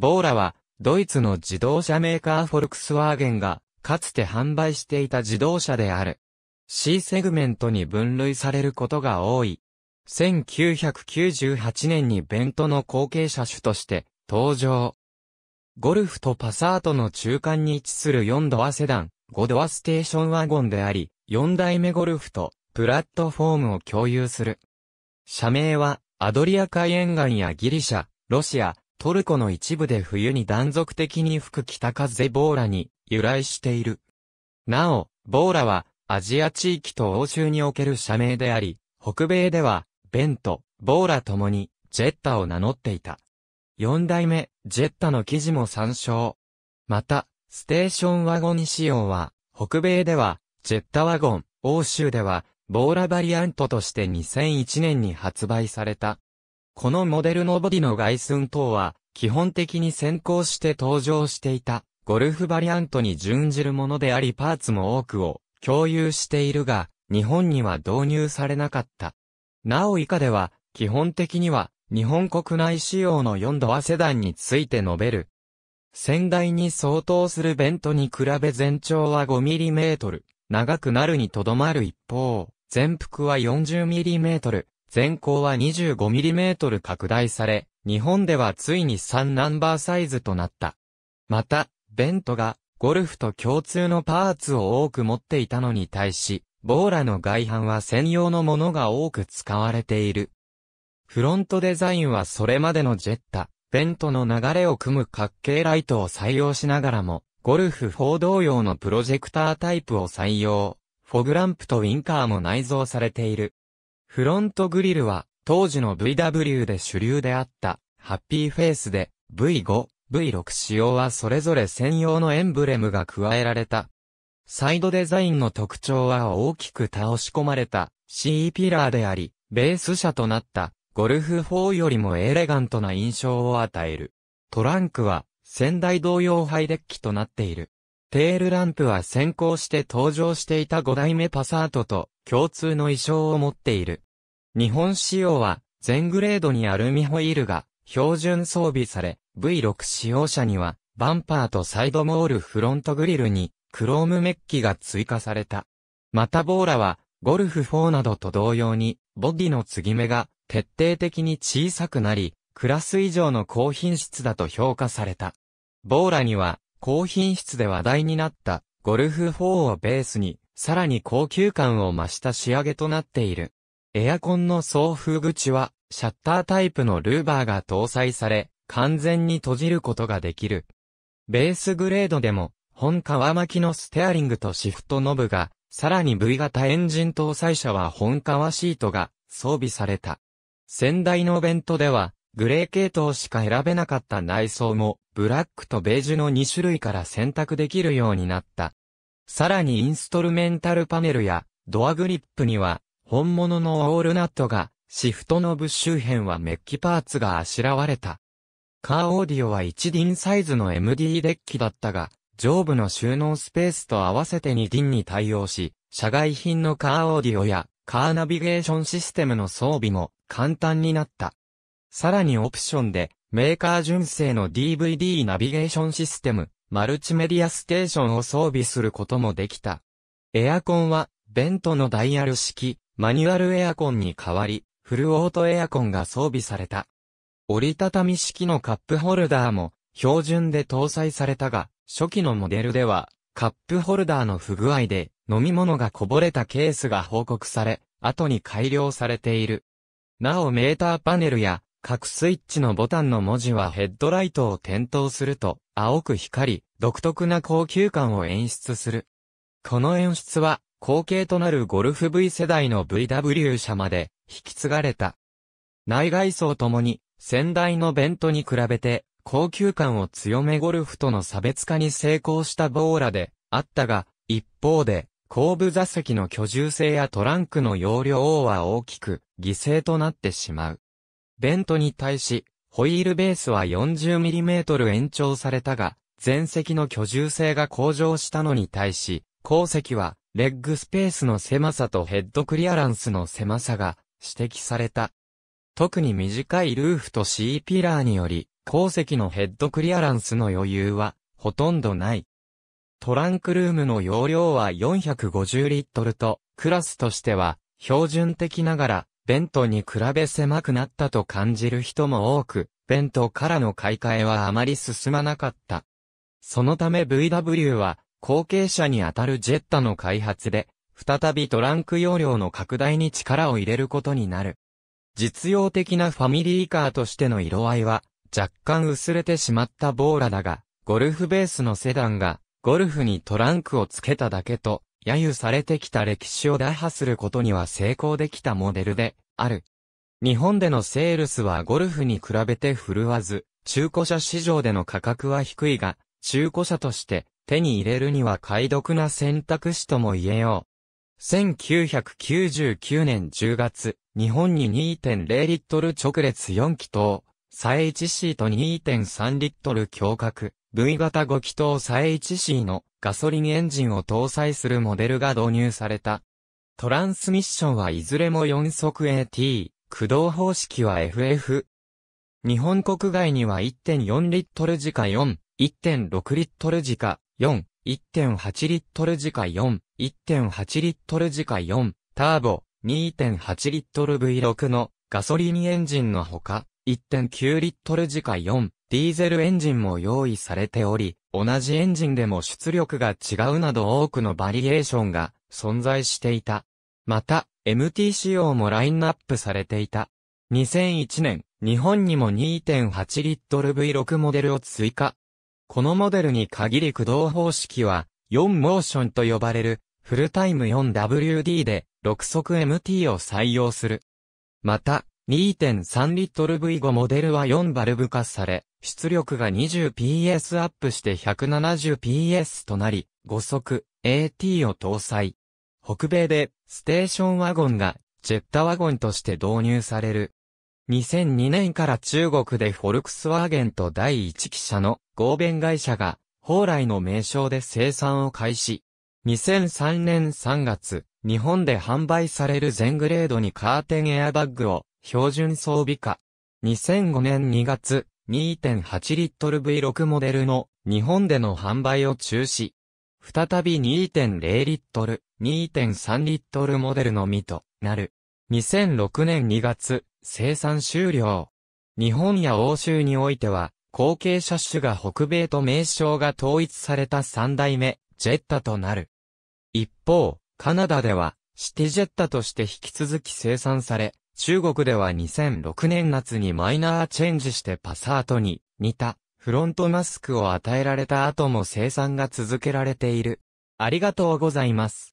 ボーラは、ドイツの自動車メーカーフォルクスワーゲンが、かつて販売していた自動車である。C セグメントに分類されることが多い。1998年にベントの後継車種として登場。ゴルフとパサートの中間に位置する4ドアセダン、5ドアステーションワゴンであり、4代目ゴルフとプラットフォームを共有する。社名は、アドリア海沿岸やギリシャ、ロシア、トルコの一部で冬に断続的に吹く北風ボーラに由来している。なお、ボーラはアジア地域と欧州における社名であり、北米ではベント、ボーラともにジェッタを名乗っていた。四代目、ジェッタの記事も参照。また、ステーションワゴン仕様は、北米では、ジェッタワゴン、欧州では、ボーラバリアントとして2001年に発売された。このモデルのボディの外寸等は、基本的に先行して登場していた、ゴルフバリアントに準じるものでありパーツも多くを共有しているが、日本には導入されなかった。なお以下では、基本的には、日本国内仕様の4ドアセダンについて述べる。先代に相当するベントに比べ全長は 5mm、長くなるにとどまる一方、全幅は 40mm、全高は 25mm 拡大され、日本ではついに3ナンバーサイズとなった。また、ベントが、ゴルフと共通のパーツを多く持っていたのに対し、ボーラの外反は専用のものが多く使われている。フロントデザインはそれまでのジェッタ、ベントの流れを組む角形ライトを採用しながらも、ゴルフ法同様のプロジェクタータイプを採用。フォグランプとウィンカーも内蔵されている。フロントグリルは、当時の VW で主流であった、ハッピーフェイスで、V5、V6 仕様はそれぞれ専用のエンブレムが加えられた。サイドデザインの特徴は大きく倒し込まれた C ピラーであり、ベース車となったゴルフ4よりもエレガントな印象を与える。トランクは先代同様ハイデッキとなっている。テールランプは先行して登場していた5代目パサートと共通の衣装を持っている。日本仕様は、全グレードにアルミホイールが標準装備され、V6 使用者には、バンパーとサイドモールフロントグリルに、クロームメッキが追加された。またボーラは、ゴルフ4などと同様に、ボディの継ぎ目が徹底的に小さくなり、クラス以上の高品質だと評価された。ボーラには、高品質で話題になった、ゴルフ4をベースに、さらに高級感を増した仕上げとなっている。エアコンの送風口は、シャッタータイプのルーバーが搭載され、完全に閉じることができる。ベースグレードでも、本皮巻きのステアリングとシフトノブが、さらに V 型エンジン搭載車は本革シートが装備された。先代のベントでは、グレー系統しか選べなかった内装も、ブラックとベージュの2種類から選択できるようになった。さらにインストルメンタルパネルや、ドアグリップには、本物のオールナットが、シフトノブ周辺はメッキパーツがあしらわれた。カーオーディオは1輪サイズの MD デッキだったが、上部の収納スペースと合わせて2輪に対応し、社外品のカーオーディオやカーナビゲーションシステムの装備も簡単になった。さらにオプションで、メーカー純正の DVD ナビゲーションシステム、マルチメディアステーションを装備することもできた。エアコンは、ベントのダイヤル式、マニュアルエアコンに代わり、フルオートエアコンが装備された。折りたたみ式のカップホルダーも標準で搭載されたが、初期のモデルでは、カップホルダーの不具合で飲み物がこぼれたケースが報告され、後に改良されている。なおメーターパネルや各スイッチのボタンの文字はヘッドライトを点灯すると青く光り、独特な高級感を演出する。この演出は後継となるゴルフ V 世代の VW 車まで引き継がれた。内外装ともに先代のベントに比べて高級感を強めゴルフとの差別化に成功したボーラであったが、一方で後部座席の居住性やトランクの容量は大きく犠牲となってしまう。ベントに対し、ホイールベースは 40mm 延長されたが、前席の居住性が向上したのに対し、後席はレッグスペースの狭さとヘッドクリアランスの狭さが指摘された。特に短いルーフと C ピラーにより、鉱石のヘッドクリアランスの余裕はほとんどない。トランクルームの容量は450リットルと、クラスとしては標準的ながら、ベントに比べ狭くなったと感じる人も多く、ベントからの買い替えはあまり進まなかった。そのため VW は後継者にあたるジェッタの開発で、再びトランク容量の拡大に力を入れることになる。実用的なファミリーカーとしての色合いは、若干薄れてしまったボーラだが、ゴルフベースのセダンが、ゴルフにトランクをつけただけと、揶揄されてきた歴史を打破することには成功できたモデルで、ある。日本でのセールスはゴルフに比べて振るわず、中古車市場での価格は低いが、中古車として手に入れるには解読な選択肢とも言えよう。1999年10月、日本に2.0リットル直列4気筒、最 1C と2.3リットル強角、V 型5気筒最 1C のガソリンエンジンを搭載するモデルが導入された。トランスミッションはいずれも4速 AT、駆動方式は FF。日本国外には1.4リットル時か4、1.6リットル時か4、1.8リットル時価4、1.8リットル時価4、ターボ、2.8リットル V6 のガソリンエンジンのほか、1.9リットル時価4、ディーゼルエンジンも用意されており、同じエンジンでも出力が違うなど多くのバリエーションが存在していた。また、MT 仕様もラインナップされていた。2001年、日本にも2.8リットル V6 モデルを追加。このモデルに限り駆動方式は、4モーションと呼ばれる、フルタイム 4WD で、6速 MT を採用する。また、2.3リットル V5 モデルは4バルブ化され、出力が 20PS アップして 170PS となり、5速 AT を搭載。北米でステーションワゴンがジェッタワゴンとして導入される。2002年から中国でフォルクスワーゲンと第1機車の合弁会社が、宝来の名称で生産を開始。2003年3月、日本で販売される全グレードにカーテンエアバッグを標準装備化。2005年2月、2.8リットル V6 モデルの日本での販売を中止。再び2.0リットル、2.3リットルモデルのみとなる。2006年2月、生産終了。日本や欧州においては、後継車種が北米と名称が統一された3代目、ジェッタとなる。一方、カナダでは、シティジェッタとして引き続き生産され、中国では2006年夏にマイナーチェンジしてパサートに似たフロントマスクを与えられた後も生産が続けられている。ありがとうございます。